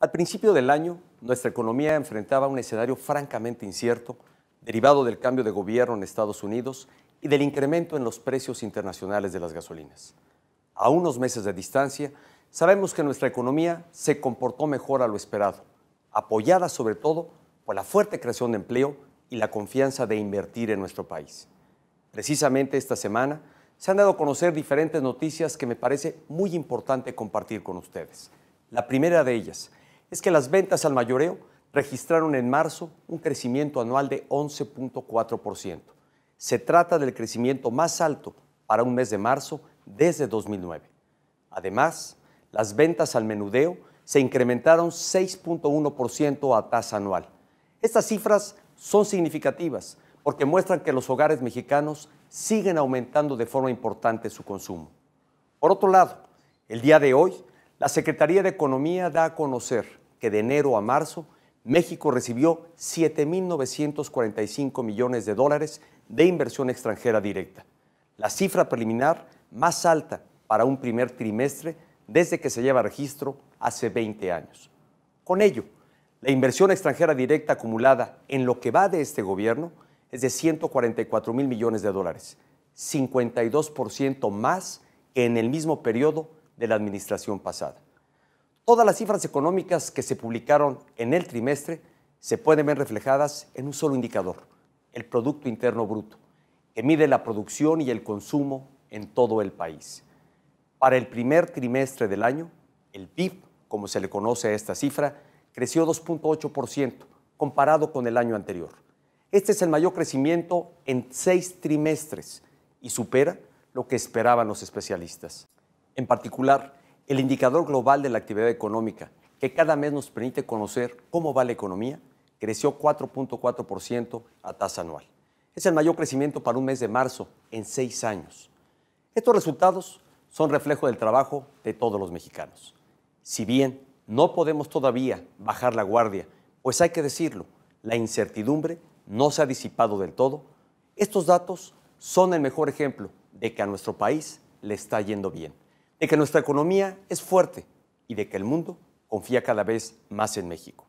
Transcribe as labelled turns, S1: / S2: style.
S1: Al principio del año, nuestra economía enfrentaba un escenario francamente incierto, derivado del cambio de gobierno en Estados Unidos y del incremento en los precios internacionales de las gasolinas. A unos meses de distancia, sabemos que nuestra economía se comportó mejor a lo esperado, apoyada sobre todo por la fuerte creación de empleo y la confianza de invertir en nuestro país. Precisamente esta semana se han dado a conocer diferentes noticias que me parece muy importante compartir con ustedes. La primera de ellas, es que las ventas al mayoreo registraron en marzo un crecimiento anual de 11.4%. Se trata del crecimiento más alto para un mes de marzo desde 2009. Además, las ventas al menudeo se incrementaron 6.1% a tasa anual. Estas cifras son significativas porque muestran que los hogares mexicanos siguen aumentando de forma importante su consumo. Por otro lado, el día de hoy, la Secretaría de Economía da a conocer que de enero a marzo México recibió 7.945 millones de dólares de inversión extranjera directa, la cifra preliminar más alta para un primer trimestre desde que se lleva registro hace 20 años. Con ello, la inversión extranjera directa acumulada en lo que va de este gobierno es de 144 mil millones de dólares, 52% más que en el mismo periodo de la administración pasada. Todas las cifras económicas que se publicaron en el trimestre se pueden ver reflejadas en un solo indicador, el Producto Interno Bruto, que mide la producción y el consumo en todo el país. Para el primer trimestre del año, el PIB, como se le conoce a esta cifra, creció 2.8% comparado con el año anterior. Este es el mayor crecimiento en seis trimestres y supera lo que esperaban los especialistas. En particular, el indicador global de la actividad económica, que cada mes nos permite conocer cómo va la economía, creció 4.4% a tasa anual. Es el mayor crecimiento para un mes de marzo en seis años. Estos resultados son reflejo del trabajo de todos los mexicanos. Si bien no podemos todavía bajar la guardia, pues hay que decirlo, la incertidumbre no se ha disipado del todo, estos datos son el mejor ejemplo de que a nuestro país le está yendo bien de que nuestra economía es fuerte y de que el mundo confía cada vez más en México.